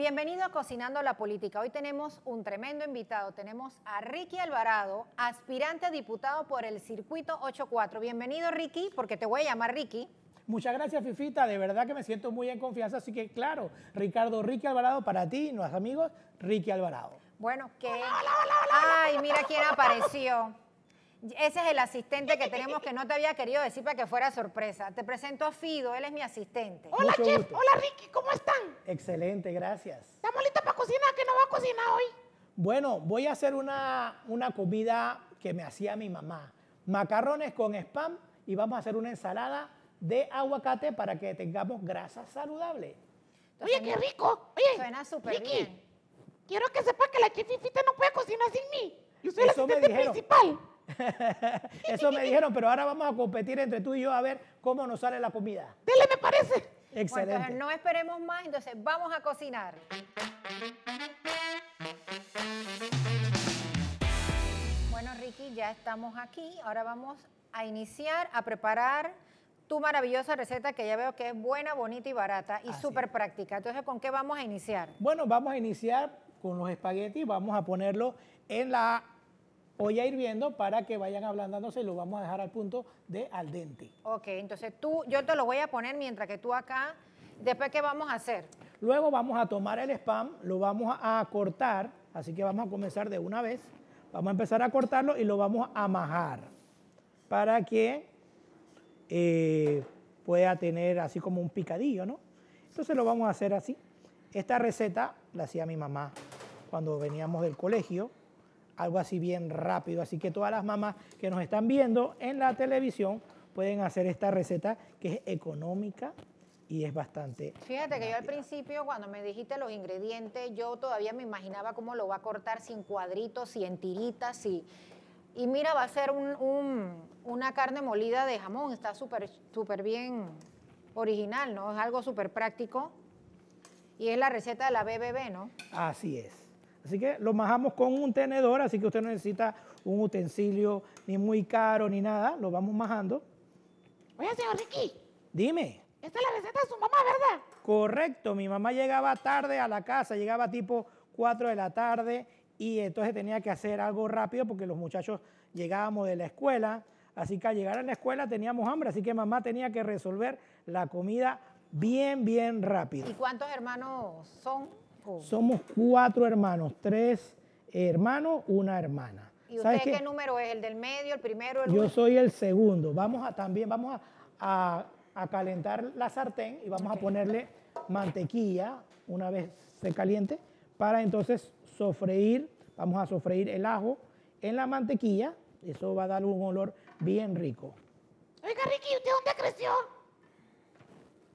Bienvenido a Cocinando la Política. Hoy tenemos un tremendo invitado. Tenemos a Ricky Alvarado, aspirante a diputado por el Circuito 84. Bienvenido, Ricky, porque te voy a llamar Ricky. Muchas gracias, Fifita. De verdad que me siento muy en confianza. Así que, claro, Ricardo Ricky Alvarado para ti, nuestros amigos, Ricky Alvarado. Bueno, que. ¡Ay, mira quién apareció! Ese es el asistente que tenemos que no te había querido decir para que fuera sorpresa. Te presento a Fido, él es mi asistente. Hola, chef. Hola, Ricky. ¿Cómo están? Excelente, gracias. ¿Estamos listos para cocinar? que no va a cocinar hoy? Bueno, voy a hacer una, una comida que me hacía mi mamá. Macarrones con spam y vamos a hacer una ensalada de aguacate para que tengamos grasa saludable. Oye, qué rico. Oye, suena Quiero que sepas que la chefifita no puede cocinar sin mí. Yo soy asistente principal. Eso me dijeron, pero ahora vamos a competir entre tú y yo a ver cómo nos sale la comida. Dele, me parece. Excelente. no esperemos más, entonces vamos a cocinar. Bueno, Ricky, ya estamos aquí. Ahora vamos a iniciar a preparar tu maravillosa receta que ya veo que es buena, bonita y barata y súper práctica. Entonces, ¿con qué vamos a iniciar? Bueno, vamos a iniciar con los espaguetis. Vamos a ponerlo en la Voy a ir viendo para que vayan ablandándose y lo vamos a dejar al punto de al dente. Ok, entonces tú, yo te lo voy a poner mientras que tú acá, después ¿qué vamos a hacer? Luego vamos a tomar el spam, lo vamos a cortar, así que vamos a comenzar de una vez. Vamos a empezar a cortarlo y lo vamos a majar para que eh, pueda tener así como un picadillo, ¿no? Entonces lo vamos a hacer así. Esta receta la hacía mi mamá cuando veníamos del colegio algo así bien rápido. Así que todas las mamás que nos están viendo en la televisión pueden hacer esta receta que es económica y es bastante. Fíjate que yo al principio cuando me dijiste los ingredientes, yo todavía me imaginaba cómo lo va a cortar sin cuadritos, sin tiritas y, y mira, va a ser una carne molida de jamón, está súper súper bien original, ¿no? Es algo súper práctico. Y es la receta de la BBB, ¿no? Así es. Así que lo majamos con un tenedor, así que usted no necesita un utensilio ni muy caro ni nada, lo vamos majando. Oye, señor Ricky. Dime. Esta es la receta de su mamá, ¿verdad? Correcto, mi mamá llegaba tarde a la casa, llegaba tipo 4 de la tarde y entonces tenía que hacer algo rápido porque los muchachos llegábamos de la escuela, así que al llegar a la escuela teníamos hambre, así que mamá tenía que resolver la comida bien, bien rápido. ¿Y cuántos hermanos son? Somos cuatro hermanos, tres hermanos, una hermana. ¿Y usted ¿Sabes qué, número es? ¿El del medio, el primero? El yo soy el segundo. Vamos a también, vamos a, calentar la sartén y vamos a ponerle mantequilla una vez se caliente para entonces sofreír, vamos a sofreír el ajo en la mantequilla. Eso va a dar un olor bien rico. Oiga, Ricky, ¿usted dónde creció?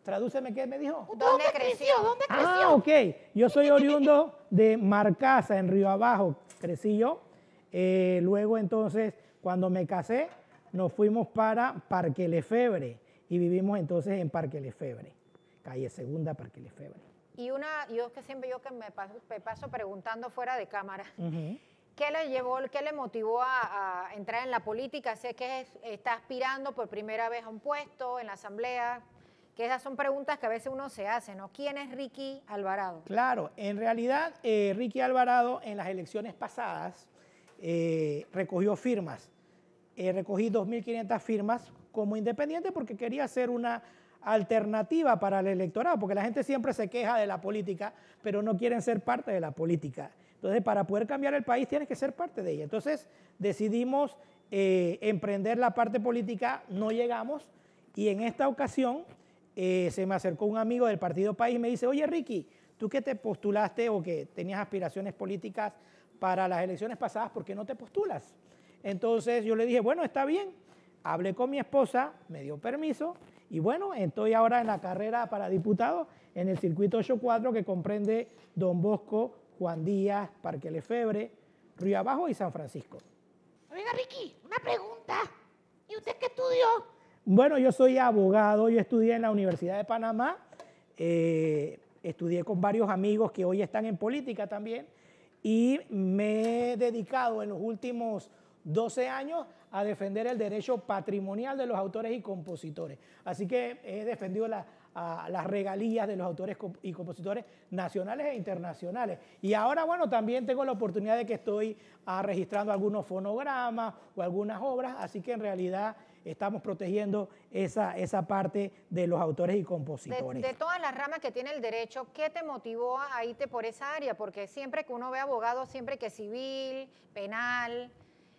Tradúceme qué me dijo. ¿Dónde, creció? ¿Dónde ah, creció? Ah, ok. Yo soy oriundo de Marcasa, en Río Abajo, crecí yo. Eh, luego entonces, cuando me casé, nos fuimos para Parque Lefebre y vivimos entonces en Parque Lefebre, calle Segunda, Parque Lefebre. Y una, yo que siempre yo que me paso, preguntando fuera de cámara. ¿Qué le llevó, qué le motivó a, entrar en la política? Sé que está aspirando por primera vez a un puesto en la asamblea que esas son preguntas que a veces uno se hace, ¿no? ¿Quién es Ricky Alvarado? Claro, en realidad eh, Ricky Alvarado en las elecciones pasadas eh, recogió firmas. Eh, recogí 2.500 firmas como independiente porque quería ser una alternativa para el electorado, porque la gente siempre se queja de la política, pero no quieren ser parte de la política. Entonces, para poder cambiar el país tienes que ser parte de ella. Entonces, decidimos emprender la parte política, no llegamos, y en esta ocasión eh, se me acercó un amigo del Partido País y me dice, oye Ricky, tú que te postulaste o que tenías aspiraciones políticas para las elecciones pasadas, ¿por qué no te postulas? Entonces yo le dije, bueno, está bien. Hablé con mi esposa, me dio permiso y bueno, estoy ahora en la carrera para diputado en el circuito 8-4 que comprende Don Bosco, Juan Díaz, Parque Lefebre, Río Abajo y San Francisco. Oiga, Ricky, una pregunta. ¿Y usted qué estudió? Bueno, yo soy abogado, yo estudié en la Universidad de Panamá, eh, estudié con varios amigos que hoy están en política también y me he dedicado en los últimos 12 años a defender el derecho patrimonial de los autores y compositores. Así que he defendido las regalías de los autores y compositores nacionales e internacionales. Y ahora, bueno, también tengo la oportunidad de que estoy ah, registrando algunos fonogramas o algunas obras, así que en realidad estamos protegiendo esa, esa parte de los autores y compositores. De, todas las ramas que tiene el derecho, ¿qué te motivó a irte por esa área? Porque siempre que uno ve abogado, siempre que civil, penal,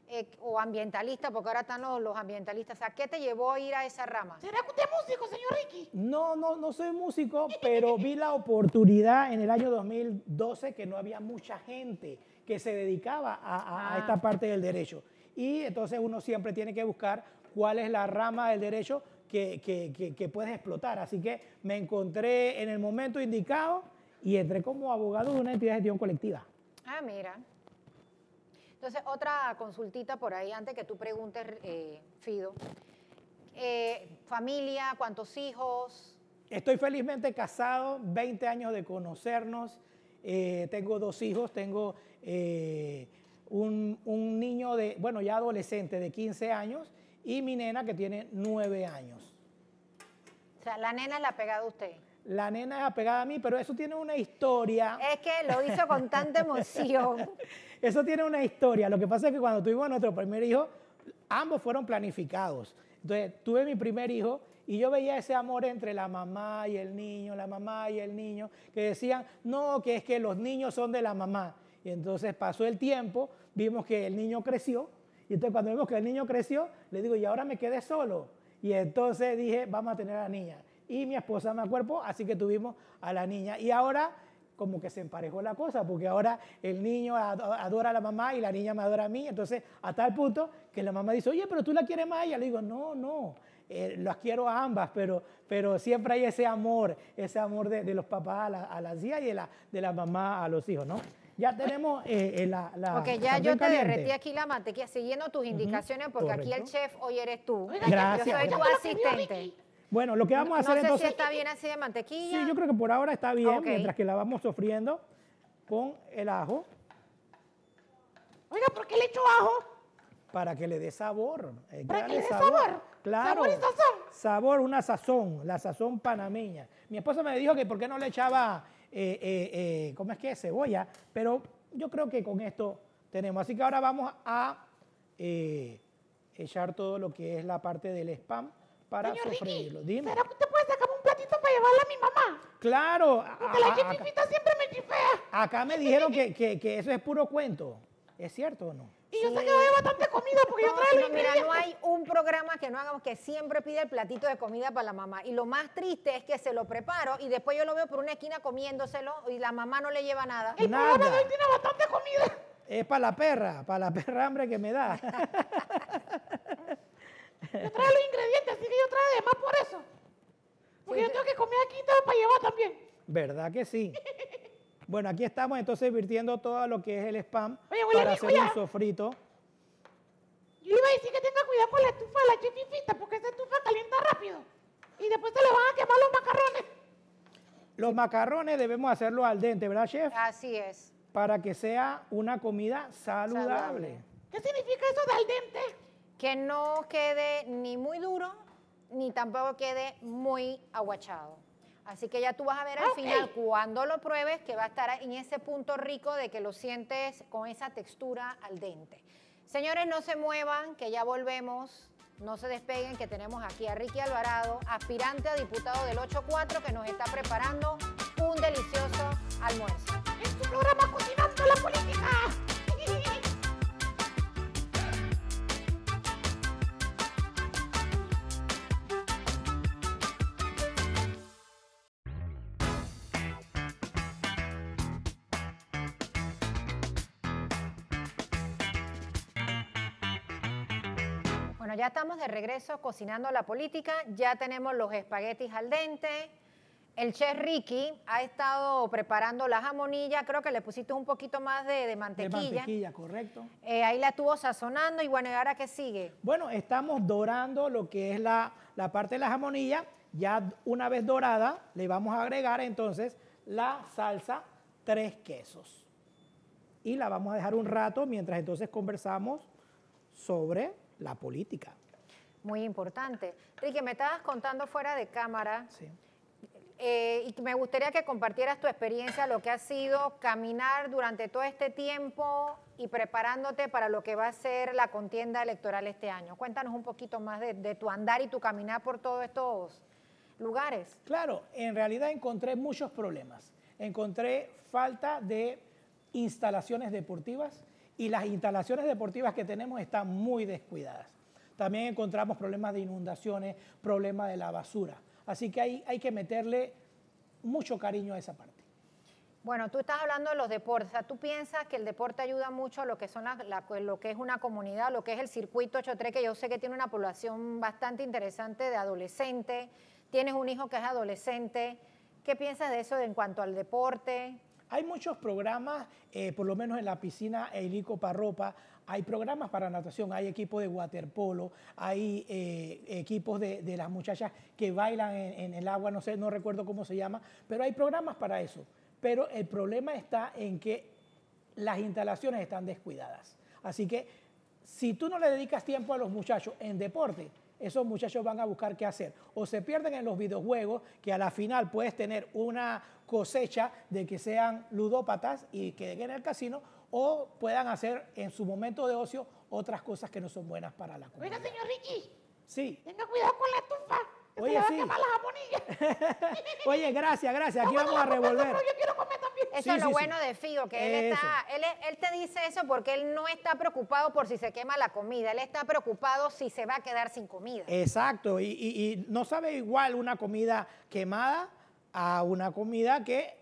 eh, o ambientalista, porque ahora están los, ambientalistas. ¿qué te llevó a ir a esa rama? ¿Será que usted es músico, señor Ricky? No, no, no soy músico, pero vi la oportunidad en el año 2012 que no había mucha gente que se dedicaba a, a ah. esta parte del derecho. Y entonces uno siempre tiene que buscar cuál es la rama del derecho que, puedes explotar. Así que me encontré en el momento indicado y entré como abogado de una entidad de gestión colectiva. Ah, mira. Entonces, otra consultita por ahí, antes que tú preguntes, eh, Fido. Eh, familia, ¿cuántos hijos? Estoy felizmente casado, 20 años de conocernos. Eh, tengo dos hijos, tengo un, un, niño de, bueno, ya adolescente de 15 años y mi nena que tiene nueve años. O sea, la nena la ha pegado a usted. La nena es apegada a mí, pero eso tiene una historia. Es que lo hizo con tanta emoción. eso tiene una historia. Lo que pasa es que cuando tuvimos a nuestro primer hijo, ambos fueron planificados. Entonces, tuve mi primer hijo y yo veía ese amor entre la mamá y el niño, la mamá y el niño, que decían, no, que es que los niños son de la mamá. Y entonces pasó el tiempo, vimos que el niño creció y entonces cuando vemos que el niño creció, le digo, y ahora me quedé solo. Y entonces dije, vamos a tener a la niña. Y mi esposa me acuerpo así que tuvimos a la niña. Y ahora como que se emparejó la cosa, porque ahora el niño adora a la mamá y la niña me adora a mí. Entonces, a tal punto que la mamá dice, oye, pero tú la quieres más. Y yo le digo, no, no, eh, las quiero a ambas, pero, pero siempre hay ese amor, ese amor de, los papás a, las hijas y de la, de la mamá a los hijos, ¿no? ya tenemos eh, eh, la, la, Ok, ya yo te derretí aquí la mantequilla siguiendo tus indicaciones, porque aquí el chef hoy eres tú. Gracias. Yo soy tu asistente. Bueno, lo que vamos a hacer no sé Si está bien así de mantequilla. Sí, yo creo que por ahora está bien, mientras que la vamos sofriendo con el ajo. Oiga, ¿por qué le echo ajo? Para que le dé sabor. Eh, ¿Para que le dé sabor? Claro. Sabor Sabor, una sazón, la sazón panameña. Mi esposa me dijo que por qué no le echaba eh, eh, eh, ¿cómo es que? Cebolla, pero yo creo que con esto tenemos. Así que ahora vamos a echar todo lo que es la parte del spam para sufrirlo. Dime. ¿Será que usted puede sacarme un platito para llevarle a mi mamá? Claro. Porque la chififita siempre me chifea. Acá me dijeron que, que eso es puro cuento. ¿Es cierto o no? yo sé que doy bastante comida porque yo traigo los Mira, no hay un programa que no hagamos que siempre pide el platito de comida para la mamá. Y lo más triste es que se lo preparo y después yo lo veo por una esquina comiéndoselo y la mamá no le lleva nada. El nada. programa de tiene bastante comida. Es para la perra, para la perra hambre que me da. yo traigo los ingredientes, así que yo traigo demás por eso. Porque yo tengo que comer aquí y para llevar también. ¿Verdad que sí? Bueno, aquí estamos entonces virtiendo todo lo que es el spam oye, para hacer un sofrito. Yo iba a decir que tenga cuidado con la estufa la chififita, porque esa estufa calienta rápido. Y después se le van a quemar los macarrones. Los macarrones debemos hacerlo al dente, ¿verdad, chef? Así es. Para que sea una comida saludable. ¿Qué significa eso de al dente? Que no quede ni muy duro, ni tampoco quede muy aguachado. Así que ya tú vas a ver al final, cuando lo pruebes, que va a estar en ese punto rico de que lo sientes con esa textura al dente. Señores, no se muevan, que ya volvemos. No se despeguen, que tenemos aquí a Ricky Alvarado, aspirante a diputado del 8-4, que nos está preparando un delicioso almuerzo. programa estamos de regreso cocinando la política, ya tenemos los espaguetis al dente. El chef Ricky ha estado preparando la jamonilla, creo que le pusiste un poquito más de, de mantequilla. De mantequilla, correcto. Eh, ahí la estuvo sazonando y bueno, ¿y ahora qué sigue? Bueno, estamos dorando lo que es la, la parte de la jamonilla. Ya una vez dorada, le vamos a agregar entonces la salsa tres quesos. Y la vamos a dejar un rato mientras entonces conversamos sobre la política muy importante. Ricky, me estabas contando fuera de cámara. Sí. Eh, y me gustaría que compartieras tu experiencia, lo que ha sido caminar durante todo este tiempo y preparándote para lo que va a ser la contienda electoral este año. Cuéntanos un poquito más de tu andar y tu caminar por todos estos lugares. Claro, en realidad encontré muchos problemas. Encontré falta de instalaciones deportivas y las instalaciones deportivas que tenemos están muy descuidadas. También encontramos problemas de inundaciones, problemas de la basura. Así que hay, hay que meterle mucho cariño a esa parte. Bueno, tú estás hablando de los deportes. tú piensas que el deporte ayuda mucho a lo que, son es una comunidad, lo que es el circuito 83, que yo sé que tiene una población bastante interesante de adolescentes. Tienes un hijo que es adolescente. ¿Qué piensas de eso en cuanto al deporte? Hay muchos programas, eh, por lo menos en la piscina Eilico Parropa, hay programas para natación, hay equipos de waterpolo, hay eh, equipos de, las muchachas que bailan en, el agua, no sé, no recuerdo cómo se llama, pero hay programas para eso. Pero el problema está en que las instalaciones están descuidadas. Así que si tú no le dedicas tiempo a los muchachos en deporte, esos muchachos van a buscar qué hacer. O se pierden en los videojuegos, que a la final puedes tener una cosecha de que sean ludópatas y que en el casino, o puedan hacer en su momento de ocio otras cosas que no son buenas para la comida. Mira, señor Ricky. Sí. Tenga cuidado con la estufa. Oye, sí. Oye, gracias, gracias. Aquí vamos a revolver. Yo quiero comer también. Eso es lo bueno de Figo, que él, está, él, te dice eso porque él no está preocupado por si se quema la comida, él está preocupado si se va a quedar sin comida. Exacto, y, no sabe igual una comida quemada a una comida que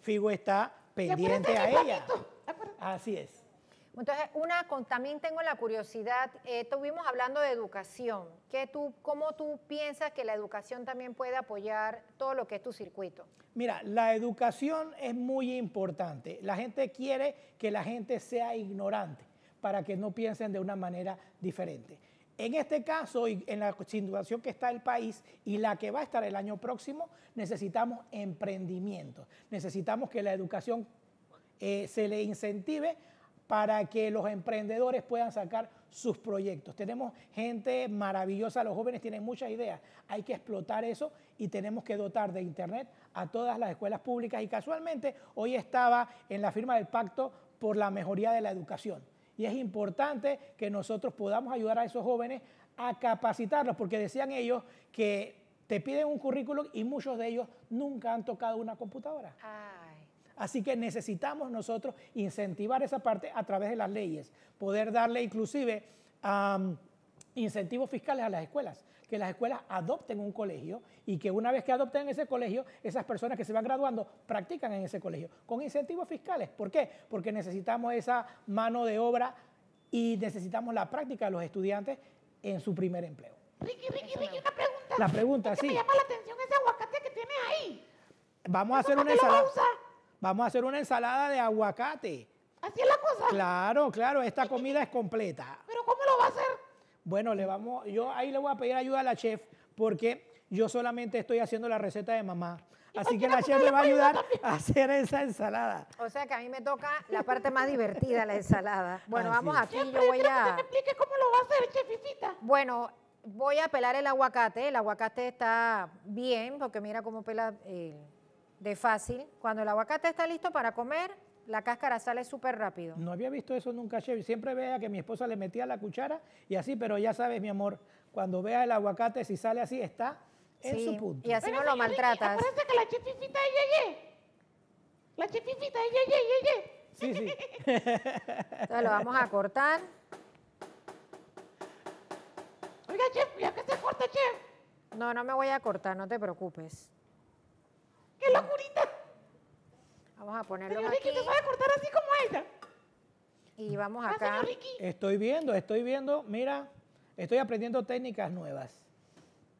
Figo está pendiente a ella. Así es. Entonces, una, también tengo la curiosidad, eh, estuvimos hablando de educación, tú, ¿cómo tú piensas que la educación también puede apoyar todo lo que es tu circuito? Mira, la educación es muy importante. La gente quiere que la gente sea ignorante para que no piensen de una manera diferente. En este caso, y en la situación que está el país y la que va a estar el año próximo, necesitamos emprendimiento. Necesitamos que la educación eh, se le incentive para que los emprendedores puedan sacar sus proyectos. Tenemos gente maravillosa, los jóvenes tienen muchas ideas, hay que explotar eso y tenemos que dotar de Internet a todas las escuelas públicas. Y casualmente hoy estaba en la firma del pacto por la mejoría de la educación. Y es importante que nosotros podamos ayudar a esos jóvenes a capacitarlos, porque decían ellos que te piden un currículum y muchos de ellos nunca han tocado una computadora. Ah. Así que necesitamos nosotros incentivar esa parte a través de las leyes, poder darle inclusive incentivos fiscales a las escuelas, que las escuelas adopten un colegio y que una vez que adopten ese colegio, esas personas que se van graduando practican en ese colegio, con incentivos fiscales. ¿Por qué? Porque necesitamos esa mano de obra y necesitamos la práctica de los estudiantes en su primer empleo. Ricky, Ricky, Ricky, una pregunta. La pregunta, es Me llama la atención ese aguacate que tienes ahí. Vamos a hacer una ensalada. Vamos a hacer una ensalada de aguacate. Así es la cosa. Claro, claro, esta comida es completa. Pero ¿cómo lo va a hacer? Bueno, le vamos, yo ahí le voy a pedir ayuda a la chef porque yo solamente estoy haciendo la receta de mamá. Así que la chef le va a ayudar a hacer esa ensalada. O sea que a mí me toca la parte más divertida, la ensalada. Bueno, vamos aquí, yo voy a... que me explique cómo lo va a hacer, chefifita. Bueno, voy a pelar el aguacate. El aguacate está bien, porque mira cómo pela el de fácil. Cuando el aguacate está listo para comer, la cáscara sale súper rápido. No había visto eso nunca, Chef. Siempre vea que mi esposa le metía la cuchara y así, pero ya sabes, mi amor, cuando vea el aguacate, si sale así, está en su punto. Y así no lo maltratas. que la chefifita de Yeye. La chefifita de Yeye, Yeye. Sí, sí. Entonces lo vamos a cortar. Oiga, chef, ¿ya que se corta, chef? No, no me voy a cortar, no te preocupes. ¡Qué locurita! Vamos a ponerlo aquí. Ricky, ¿te a cortar así como ella? Y vamos a ah, acá. Estoy viendo, estoy viendo. Mira, estoy aprendiendo técnicas nuevas.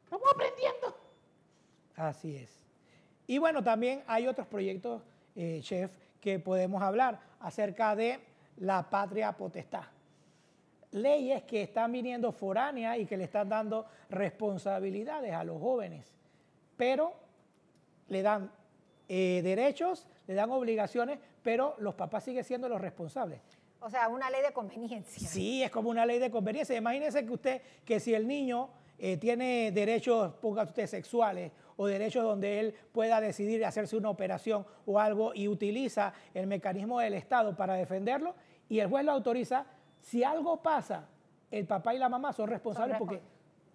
Vamos aprendiendo. Así es. Y bueno, también hay otros proyectos, eh, chef, que podemos hablar acerca de la patria potestad. Leyes que están viniendo foráneas y que le están dando responsabilidades a los jóvenes. Pero le dan eh, derechos, le dan obligaciones, pero los papás siguen siendo los responsables. O sea, una ley de conveniencia. Sí, es como una ley de conveniencia. Imagínese que usted, que si el niño eh, tiene derechos, ponga usted, sexuales o derechos donde él pueda decidir hacerse una operación o algo y utiliza el mecanismo del Estado para defenderlo y el juez lo autoriza, si algo pasa, el papá y la mamá son responsables porque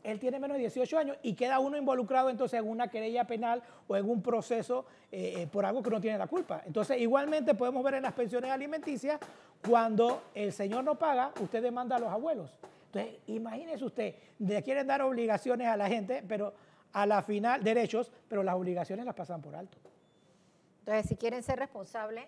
él tiene menos de 18 años y queda uno involucrado entonces en una querella penal o en un proceso eh, eh, por algo que no tiene la culpa. Entonces, igualmente podemos ver en las pensiones alimenticias, cuando el señor no paga, usted demanda a los abuelos. Entonces, imagínese usted, le quieren dar obligaciones a la gente, pero a la final, derechos, pero las obligaciones las pasan por alto. Entonces, si quieren ser responsables,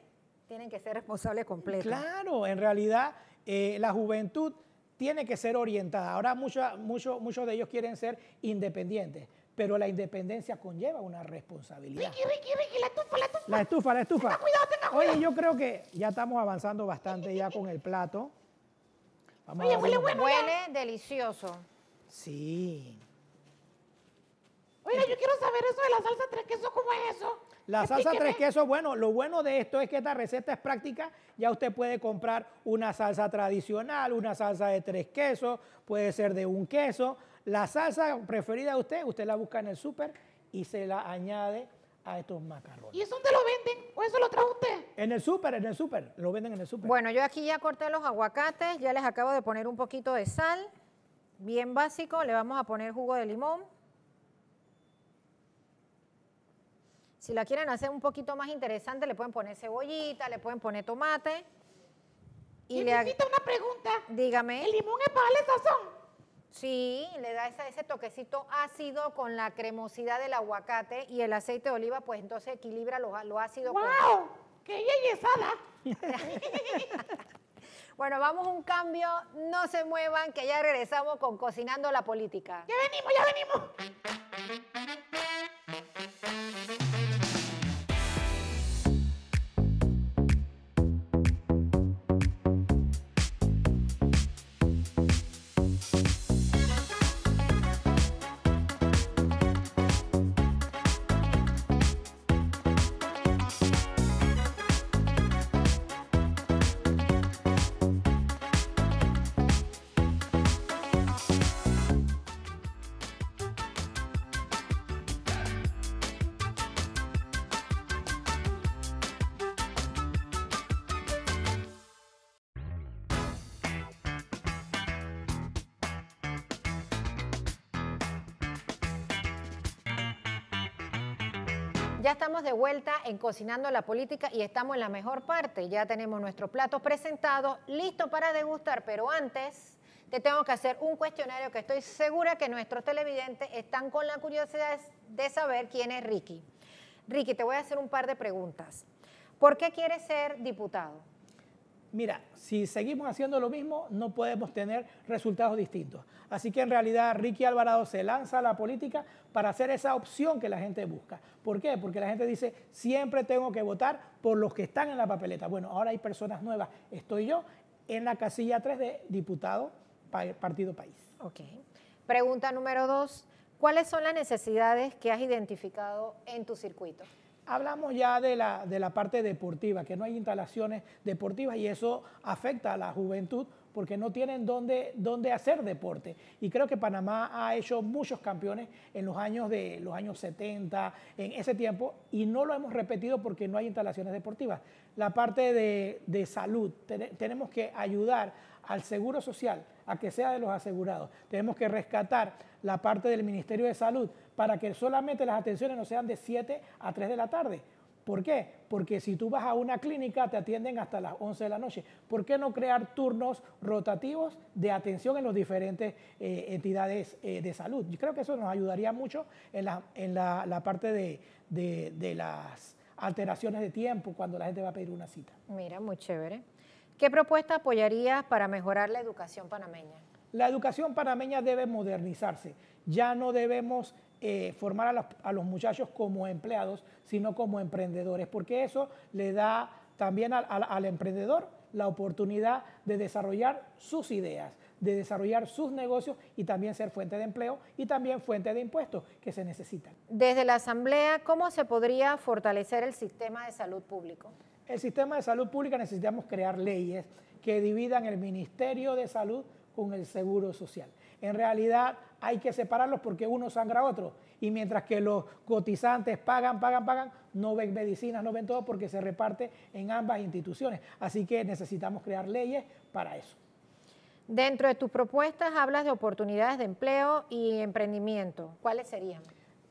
tienen que ser responsables completos. Claro, en realidad, eh, la juventud tiene que ser orientada. Ahora muchos muchos de ellos quieren ser independientes, pero la independencia conlleva una responsabilidad. Ricky, Ricky, Ricky, la estufa, la estufa. La estufa, la estufa. cuidado, tenga Oye, yo creo que ya estamos avanzando bastante ya con el plato. Oye, a huele bueno. Huele delicioso. Sí. Oiga, yo quiero saber eso de la salsa tres quesos, ¿cómo es eso? La salsa tres quesos, bueno, lo bueno de esto es que esta receta es práctica. Ya usted puede comprar una salsa tradicional, una salsa de tres quesos, puede ser de un queso. La salsa preferida de usted, usted la busca en el súper y se la añade a estos macarrones. ¿Y eso dónde lo venden? ¿O eso lo trae usted? En el súper, en el súper. Lo venden en el súper. Bueno, yo aquí ya corté los aguacates, ya les acabo de poner un poquito de sal. Bien básico, le vamos a poner jugo de limón. Si la quieren hacer un poquito más interesante, le pueden poner cebollita, le pueden poner tomate. Y, le necesito una pregunta. Dígame. ¿El limón es para darle sazón? Sí, le da ese toquecito ácido con la cremosidad del aguacate y el aceite de oliva, pues entonces equilibra lo, ácido ácido. ¡Wow! ¡Qué yeyesada! bueno, vamos a un cambio, no se muevan, que ya regresamos con Cocinando la Política. ¡Ya venimos, ya venimos! ya estamos de vuelta en Cocinando la Política y estamos en la mejor parte. Ya tenemos nuestro plato presentado, listo para degustar, pero antes te tengo que hacer un cuestionario que estoy segura que nuestros televidentes están con la curiosidad de saber quién es Ricky. Ricky, te voy a hacer un par de preguntas. ¿Por qué quieres ser diputado? mira, si seguimos haciendo lo mismo, no podemos tener resultados distintos. Así que en realidad Ricky Alvarado se lanza a la política para hacer esa opción que la gente busca. ¿Por qué? Porque la gente dice, siempre tengo que votar por los que están en la papeleta. Bueno, ahora hay personas nuevas. Estoy yo en la casilla 3 de diputado Partido País. Ok. Pregunta número dos. ¿Cuáles son las necesidades que has identificado en tu circuito? Hablamos ya de la, de la parte deportiva, que no hay instalaciones deportivas y eso afecta a la juventud porque no tienen dónde, hacer deporte. Y creo que Panamá ha hecho muchos campeones en los años de los años 70, en ese tiempo, y no lo hemos repetido porque no hay instalaciones deportivas. La parte de, salud, tenemos que ayudar al seguro social a que sea de los asegurados. Tenemos que rescatar la parte del Ministerio de Salud para que solamente las atenciones no sean de 7 a 3 de la tarde. ¿Por qué? Porque si tú vas a una clínica te atienden hasta las 11 de la noche. ¿Por qué no crear turnos rotativos de atención en las diferentes eh, entidades eh, de salud? Yo creo que eso nos ayudaría mucho en la, parte de las alteraciones de tiempo cuando la gente va a pedir una cita. Mira, muy chévere. ¿Qué propuesta apoyarías para mejorar la educación panameña? La educación panameña debe modernizarse. Ya no debemos eh, formar a los, muchachos como empleados, sino como emprendedores, porque eso le da también al, al emprendedor la oportunidad de desarrollar sus ideas, de desarrollar sus negocios y también ser fuente de empleo y también fuente de impuestos que se necesitan. Desde la Asamblea, ¿cómo se podría fortalecer el sistema de salud público? El sistema de salud pública necesitamos crear leyes que dividan el Ministerio de Salud con el seguro social. En realidad hay que separarlos porque uno sangra a otro. Y mientras que los cotizantes pagan, pagan, pagan, no ven medicinas, no ven todo porque se reparte en ambas instituciones. Así que necesitamos crear leyes para eso. Dentro de tus propuestas hablas de oportunidades de empleo y emprendimiento. ¿Cuáles serían?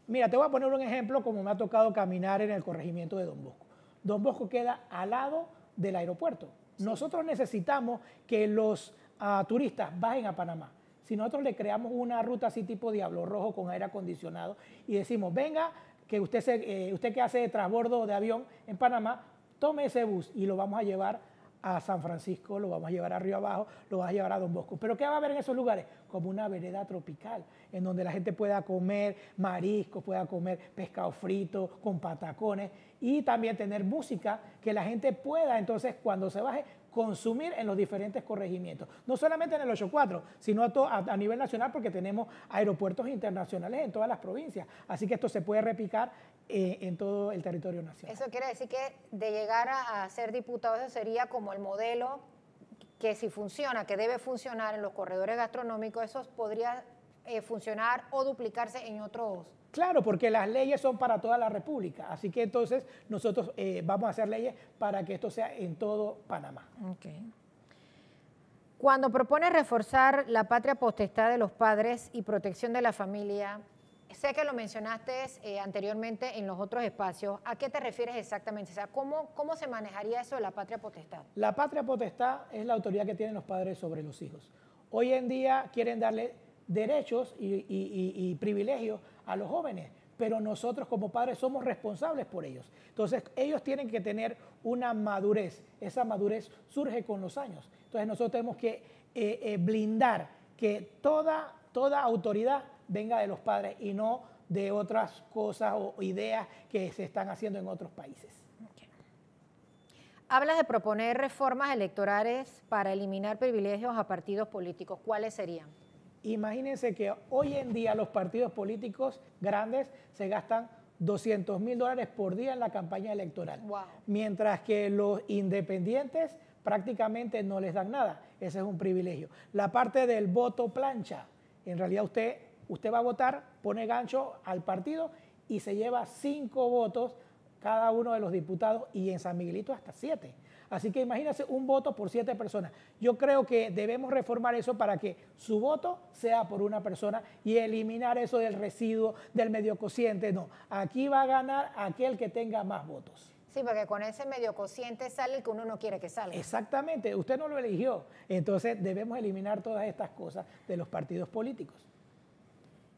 Mira, te voy a poner un ejemplo como me ha tocado caminar en el corregimiento de Don Bosco. Don Bosco queda al lado del aeropuerto. Nosotros necesitamos que los a turistas bajen a Panamá. Si nosotros le creamos una ruta así tipo Diablo Rojo con aire acondicionado y decimos, venga, que usted, eh, usted que hace de transbordo de avión en Panamá, tome ese bus y lo vamos a llevar a San Francisco, lo vamos a llevar a Río Abajo, lo vamos a llevar a Don Bosco. Pero ¿qué va a haber en esos lugares? Como una vereda tropical, en donde la gente pueda comer mariscos, pueda comer pescado frito con patacones y también tener música que la gente pueda entonces cuando se baje consumir en los diferentes corregimientos. No solamente en el 84, sino a, nivel nacional porque tenemos aeropuertos internacionales en todas las provincias. Así que esto se puede replicar eh, en todo el territorio nacional. Eso quiere decir que de llegar a, ser diputado, eso sería como el modelo que si funciona, que debe funcionar en los corredores gastronómicos, eso podría eh, funcionar o duplicarse en otros Claro, porque las leyes son para toda la República, así que entonces nosotros eh, vamos a hacer leyes para que esto sea en todo Panamá. Okay. Cuando propone reforzar la patria potestad de los padres y protección de la familia, sé que lo mencionaste eh, anteriormente en los otros espacios. ¿A qué te refieres exactamente? O sea, ¿cómo, ¿cómo se manejaría eso de la patria potestad? La patria potestad es la autoridad que tienen los padres sobre los hijos. Hoy en día quieren darle derechos y privilegios a los jóvenes, pero nosotros como padres somos responsables por ellos. Entonces ellos tienen que tener una madurez, esa madurez surge con los años. Entonces nosotros tenemos que eh, eh, blindar que toda, toda autoridad venga de los padres y no de otras cosas o ideas que se están haciendo en otros países. Hablas de proponer reformas electorales para eliminar privilegios a partidos políticos. ¿Cuáles serían? Imagínense que hoy en día los partidos políticos grandes se gastan 200 mil dólares por día en la campaña electoral, mientras que los independientes prácticamente no les dan nada. Ese es un privilegio. La parte del voto plancha, en realidad usted, usted va a votar, pone gancho al partido y se lleva cinco votos cada uno de los diputados y en San Miguelito hasta siete. Así que imagínense un voto por siete personas. Yo creo que debemos reformar eso para que su voto sea por una persona y eliminar eso del residuo, del medio cociente. No, aquí va a ganar aquel que tenga más votos. Sí, porque con ese medio cociente sale el que uno no quiere que salga. Exactamente, usted no lo eligió. Entonces debemos eliminar todas estas cosas de los partidos políticos.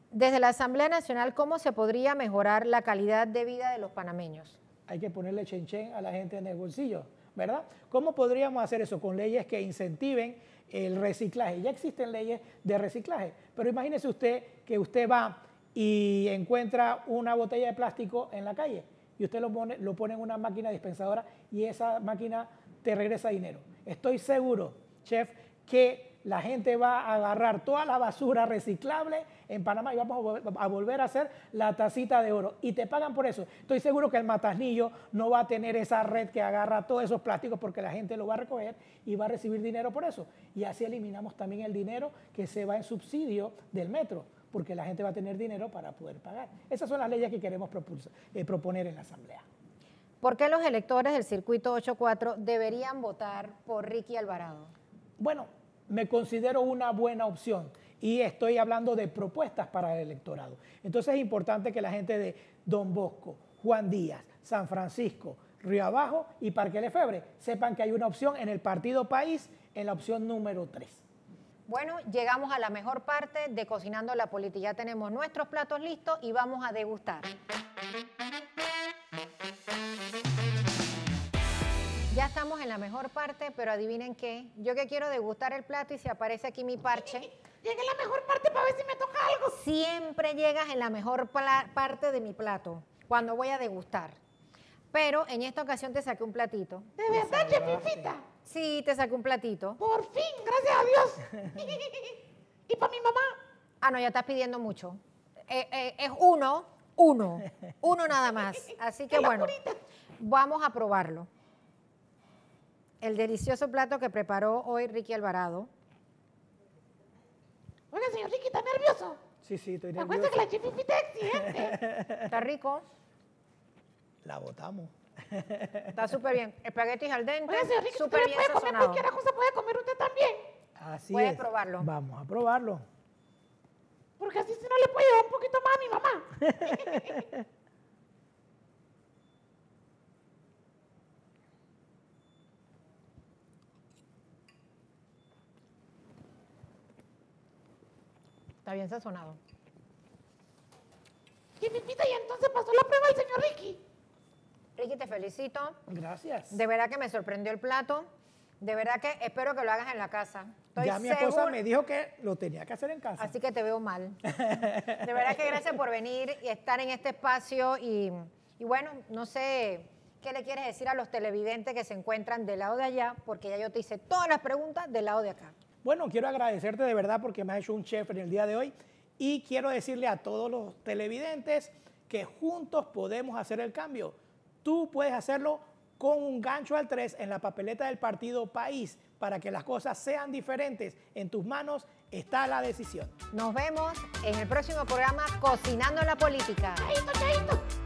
Desde la Asamblea Nacional, ¿cómo se podría mejorar la calidad de vida de los panameños? Hay que ponerle chenchen a la gente en el bolsillo ¿verdad? ¿Cómo podríamos hacer eso? Con leyes que incentiven el reciclaje. Ya existen leyes de reciclaje, pero imagínese usted que usted va y encuentra una botella de plástico en la calle y usted lo pone, lo pone en una máquina dispensadora y esa máquina te regresa dinero. Estoy seguro, chef, que la gente va a agarrar toda la basura reciclable en Panamá y vamos a, volver a hacer la tacita de oro. Y te pagan por eso. Estoy seguro que el matasnillo no va a tener esa red que agarra todos esos plásticos porque la gente lo va a recoger y va a recibir dinero por eso. Y así eliminamos también el dinero que se va en subsidio del metro porque la gente va a tener dinero para poder pagar. Esas son las leyes que queremos eh, proponer en la Asamblea. ¿Por qué los electores del circuito 84 deberían votar por Ricky Alvarado? Bueno, me considero una buena opción y estoy hablando de propuestas para el electorado. Entonces es importante que la gente de Don Bosco, Juan Díaz, San Francisco, Río Abajo y Parque Lefebre sepan que hay una opción en el Partido País, en la opción número 3. Bueno, llegamos a la mejor parte de Cocinando la Política. Ya tenemos nuestros platos listos y vamos a degustar. Ya estamos en la mejor parte, pero adivinen qué. Yo que quiero degustar el plato y si aparece aquí mi parche. Llegué en la mejor parte para ver si me toca algo. Siempre llegas en la mejor parte de mi plato, cuando voy a degustar. Pero en esta ocasión te saqué un platito. ¿De verdad, chefifita? Sí, te saqué un platito. Por fin, gracias a Dios. ¿Y para mi mamá? Ah, no, ya estás pidiendo mucho. Eh, eh, es uno, uno, uno nada más. Así que bueno, vamos a probarlo el delicioso plato que preparó hoy Ricky Alvarado. Oiga, señor Ricky, está nervioso. Sí, sí, estoy nervioso. Acuérdate que la chififita es exigente. Está rico. La botamos. Está súper bien. Espaguetis al dente. Oiga, señor Ricky, súper bien puede comer cualquier cosa, puede comer usted también. Así ¿Puede es. probarlo. Vamos a probarlo. Porque así se no le puede llevar un poquito más a mi mamá. Está bien sazonado. Y entonces pasó la prueba el señor Ricky. Ricky, te felicito. Gracias. De verdad que me sorprendió el plato. De verdad que espero que lo hagas en la casa. ya mi esposa me dijo que lo tenía que hacer en casa. Así que te veo mal. De verdad que gracias por venir y estar en este espacio. Y, y bueno, no sé qué le quieres decir a los televidentes que se encuentran del lado de allá, porque ya yo te hice todas las preguntas del lado de acá. Bueno, quiero agradecerte de verdad porque me has hecho un chef en el día de hoy y quiero decirle a todos los televidentes que juntos podemos hacer el cambio. Tú puedes hacerlo con un gancho al 3 en la papeleta del partido País para que las cosas sean diferentes. En tus manos está la decisión. Nos vemos en el próximo programa Cocinando la Política. ¡Chaito, chaito!